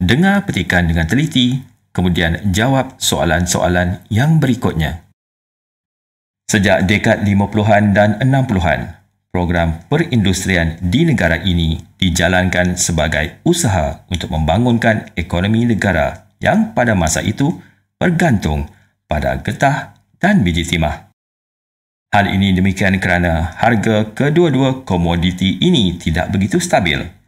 Dengar petikan dengan teliti, kemudian jawab soalan-soalan yang berikutnya. Sejak dekad 50-an dan 60-an, program perindustrian di negara ini dijalankan sebagai usaha untuk membangunkan ekonomi negara yang pada masa itu bergantung pada getah dan biji timah. Hal ini demikian kerana harga kedua-dua komoditi ini tidak begitu stabil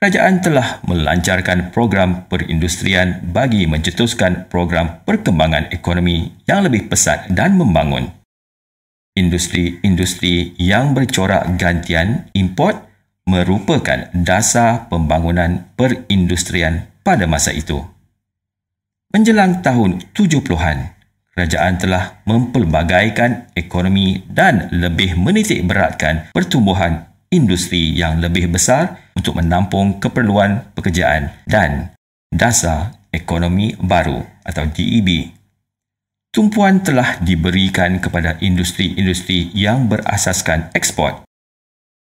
kerajaan telah melancarkan program perindustrian bagi mencetuskan program perkembangan ekonomi yang lebih pesat dan membangun. Industri-industri yang bercorak gantian import merupakan dasar pembangunan perindustrian pada masa itu. Menjelang tahun 70-an, kerajaan telah mempelbagaikan ekonomi dan lebih menitik beratkan pertumbuhan industri yang lebih besar untuk menampung keperluan pekerjaan dan dasar ekonomi baru atau DEB. Tumpuan telah diberikan kepada industri-industri yang berasaskan ekspor.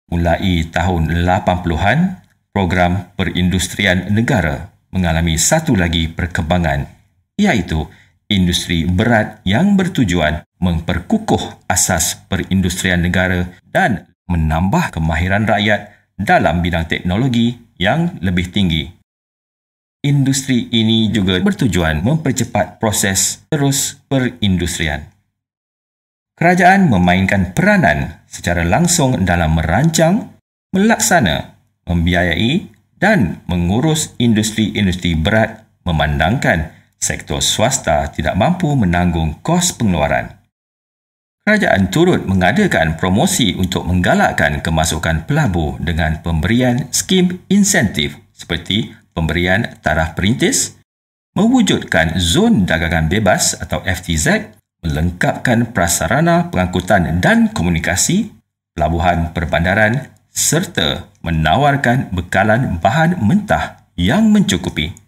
Mulai tahun 80-an, program perindustrian negara mengalami satu lagi perkembangan iaitu industri berat yang bertujuan memperkukuh asas perindustrian negara dan menambah kemahiran rakyat dalam bidang teknologi yang lebih tinggi. Industri ini juga bertujuan mempercepat proses terus perindustrian. Kerajaan memainkan peranan secara langsung dalam merancang, melaksana, membiayai dan mengurus industri-industri berat memandangkan sektor swasta tidak mampu menanggung kos pengeluaran kerajaan turut mengadakan promosi untuk menggalakkan kemasukan pelabur dengan pemberian skim insentif seperti pemberian taraf perintis, mewujudkan zon dagangan bebas atau FTZ, melengkapkan prasarana pengangkutan dan komunikasi, pelabuhan perbandaran serta menawarkan bekalan bahan mentah yang mencukupi.